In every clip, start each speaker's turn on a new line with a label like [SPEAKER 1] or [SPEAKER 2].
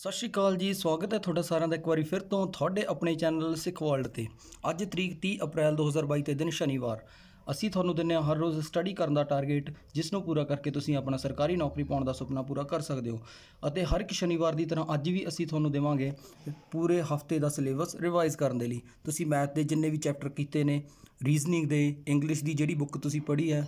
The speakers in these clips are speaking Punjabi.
[SPEAKER 1] ਸਤਿ ਸ਼੍ਰੀ ਅਕਾਲ ਜੀ ਸਵਾਗਤ ਹੈ ਤੁਹਾਡਾ ਸਾਰਿਆਂ ਦਾ ਇੱਕ ਵਾਰੀ ਫਿਰ ਤੋਂ ਤੁਹਾਡੇ ਆਪਣੇ ਚੈਨਲ ਸਿੱਖ ਵਰਲਡ ਤੇ ਅੱਜ ਤਰੀਕ 30 ਅਪ੍ਰੈਲ 2022 ਤੇ ਦਿਨ ਸ਼ਨੀਵਾਰ ਅਸੀਂ ਤੁਹਾਨੂੰ ਦਿੰਨੇ ਹਾਂ ਹਰ ਰੋਜ਼ ਸਟੱਡੀ ਕਰਨ ਦਾ ਟਾਰਗੇਟ ਜਿਸ ਨੂੰ ਪੂਰਾ ਕਰਕੇ ਤੁਸੀਂ ਆਪਣਾ ਸਰਕਾਰੀ ਨੌਕਰੀ ਪਾਉਣ ਦਾ ਸੁਪਨਾ ਪੂਰਾ ਕਰ ਸਕਦੇ ਹੋ ਅਤੇ ਹਰ ਇੱਕ ਸ਼ਨੀਵਾਰ ਦੀ ਤਰ੍ਹਾਂ ਅੱਜ ਵੀ ਅਸੀਂ ਤੁਹਾਨੂੰ ਦੇਵਾਂਗੇ ਪੂਰੇ ਹਫਤੇ ਦਾ ਸਿਲੇਬਸ ਰਿਵਾਈਜ਼ ਕਰਨ ਦੇ ਲਈ ਤੁਸੀਂ ਮੈਥ ਦੇ ਜਿੰਨੇ ਵੀ ਚੈਪਟਰ ਕੀਤੇ ਨੇ ਰੀਜ਼ਨਿੰਗ ਦੇ ਇੰਗਲਿਸ਼ ਦੀ ਜਿਹੜੀ ਬੁੱਕ ਤੁਸੀਂ ਪੜ੍ਹੀ ਹੈ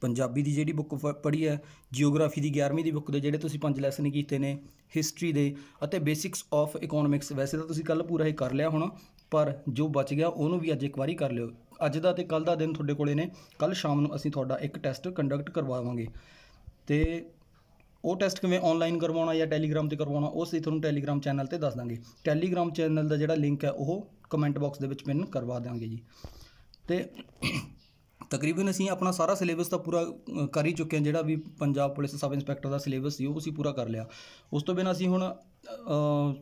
[SPEAKER 1] ਪੰਜਾਬੀ ਦੀ ਜਿਹੜੀ ਬੁੱਕ ਪੜ੍ਹੀ ਹੈ ਜੀਓਗ੍ਰਾਫੀ ਦੀ 11ਵੀਂ ਦੀ ਬੁੱਕ ਦੇ ਜਿਹੜੇ ਤੁਸੀਂ ਪੰਜ ਲੈਸਨ ਕੀਤੇ ਨੇ ਹਿਸਟਰੀ ਦੇ ਅਤੇ ਬੇਸਿਕਸ ਆਫ ਇਕਨੋਮਿਕਸ ਵੈਸੇ ਤਾਂ ਤੁਸੀਂ ਕੱਲ ਪੂਰਾ ਹੀ ਕਰ ਲਿਆ ਹੋਣਾ ਪਰ ਜੋ ਬਚ ਗਿਆ ਉਹਨੂੰ ਵੀ ਅੱਜ ਇੱਕ ਵਾਰੀ ਕਰ ਲਿਓ ਅੱਜ ਦਾ ਤੇ ਕੱਲ ਦਾ ਦਿਨ ਤੁਹਾਡੇ ਕੋਲੇ ਨੇ ਕੱਲ ਸ਼ਾਮ ਨੂੰ ਅਸੀਂ ਤੁਹਾਡਾ ਇੱਕ ਟੈਸਟ ਕੰਡਕਟ ਕਰਵਾਵਾਂਗੇ ਤੇ ਉਹ ਟੈਸਟ ਕਿਵੇਂ ਆਨਲਾਈਨ ਕਰਵਾਉਣਾ ਜਾਂ ਟੈਲੀਗ੍ਰਾਮ ਤੇ ਕਰਵਾਉਣਾ ਉਹ ਅਸੀਂ ਤੁਹਾਨੂੰ ਟੈਲੀਗ੍ਰਾਮ ਚੈਨਲ ਤੇ ਦੱਸ ਦਾਂਗੇ ਟੈਲੀਗ੍ਰਾਮ ਚੈਨਲ ਦਾ ਜਿਹੜਾ ਲਿੰਕ ਹੈ ਉਹ ਕਮੈਂਟ ਬਾਕਸ ਦੇ ਵਿੱਚ ਪਿੰਨ ਕਰਵਾ ਦਾਂਗੇ ਜੀ ਤੇ ਤਕਰੀਬਨ ਅਸੀਂ ਆਪਣਾ ਸਾਰਾ ਸਿਲੇਬਸ ਤਾਂ ਪੂਰਾ ਕਰ ਹੀ ਚੁੱਕੇ ਹਾਂ ਜਿਹੜਾ ਵੀ ਪੰਜਾਬ ਪੁਲਿਸ ਸਬ ਇੰਸਪੈਕਟਰ ਦਾ ਸਿਲੇਬਸ ਸੀ ਉਹ ਅਸੀਂ ਪੂਰਾ ਕਰ ਲਿਆ ਉਸ ਤੋਂ ਬਿਨਾਂ ਅਸੀਂ ਹੁਣ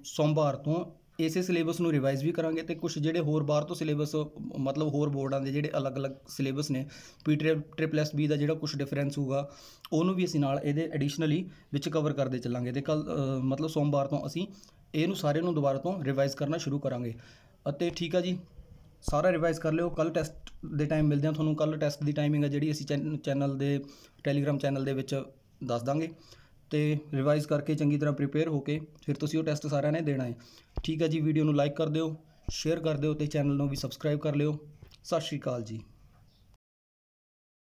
[SPEAKER 1] ਸੋਮਵਾਰ ਤੋਂ ਇਸੇ ਸਿਲੇਬਸ ਨੂੰ ਰਿਵਾਈਜ਼ ਵੀ ਕਰਾਂਗੇ ਤੇ ਕੁਝ ਜਿਹੜੇ ਹੋਰ ਬਾਹਰ ਤੋਂ ਸਿਲੇਬਸ ਮਤਲਬ ਹੋਰ ਬੋਰਡਾਂ ਦੇ ਜਿਹੜੇ ਅਲੱਗ-ਅਲੱਗ ਸਿਲੇਬਸ ਨੇ ਪੀ ਟ੍ਰਿਪਲ ਐਸ ਬੀ ਦਾ ਜਿਹੜਾ ਕੁਝ ਡਿਫਰੈਂਸ ਹੋਊਗਾ ਉਹਨੂੰ ਵੀ ਅਸੀਂ ਨਾਲ ਇਹਦੇ ਐਡੀਸ਼ਨਲੀ ਵਿੱਚ ਕਵਰ ਕਰਦੇ ਚੱਲਾਂਗੇ ਤੇ ਕੱਲ ਮਤਲਬ ਸੋਮਵਾਰ ਤੋਂ ਅਸੀਂ ਇਹਨੂੰ ਸਾਰੇ ਨੂੰ ਦੁਬਾਰਾ ਤੋਂ ਰਿਵਾਈਜ਼ ਕਰਨਾ ਸ਼ੁਰੂ ਕਰਾਂਗੇ ਅਤੇ ਠੀਕ ਆ ਜੀ ਸਾਰਾ ਰਿਵਾਈਜ਼ ਕਰ ਲਿਓ ਕੱਲ ਟੈਸਟ ਦੇ ਟਾਈਮ ਮਿਲਦੇ ਆ ਤੁਹਾਨੂੰ ਕੱਲ ਟੈਸਟ ਦੀ ਟਾਈਮਿੰਗ ਆ ਜਿਹੜੀ ਅਸੀਂ ਚੈਨਲ ਦੇ ਟੈਲੀਗ੍ਰam ਚੈਨਲ ਦੇ ਵਿੱਚ ਦੱਸ ਦਾਂਗੇ ਤੇ ਰਿਵਾਈਜ਼ ਕਰਕੇ ਚੰਗੀ ਤਰ੍ਹਾਂ ਪ੍ਰੀਪੇਅਰ ਹੋ ਕੇ ਫਿਰ ਤੁਸੀਂ ਉਹ ਟੈਸਟ ਸਾਰਿਆਂ ਨੇ ਦੇਣਾ ਹੈ ਠੀਕ ਹੈ ਜੀ ਵੀਡੀਓ ਨੂੰ ਲਾਈਕ ਕਰ ਦਿਓ ਸ਼ੇਅਰ ਕਰ ਦਿਓ ਤੇ ਚੈਨਲ ਨੂੰ ਵੀ ਸਬਸਕ੍ਰਾਈਬ ਕਰ ਲਿਓ ਸਤਿ ਸ਼੍ਰੀ ਅਕਾਲ ਜੀ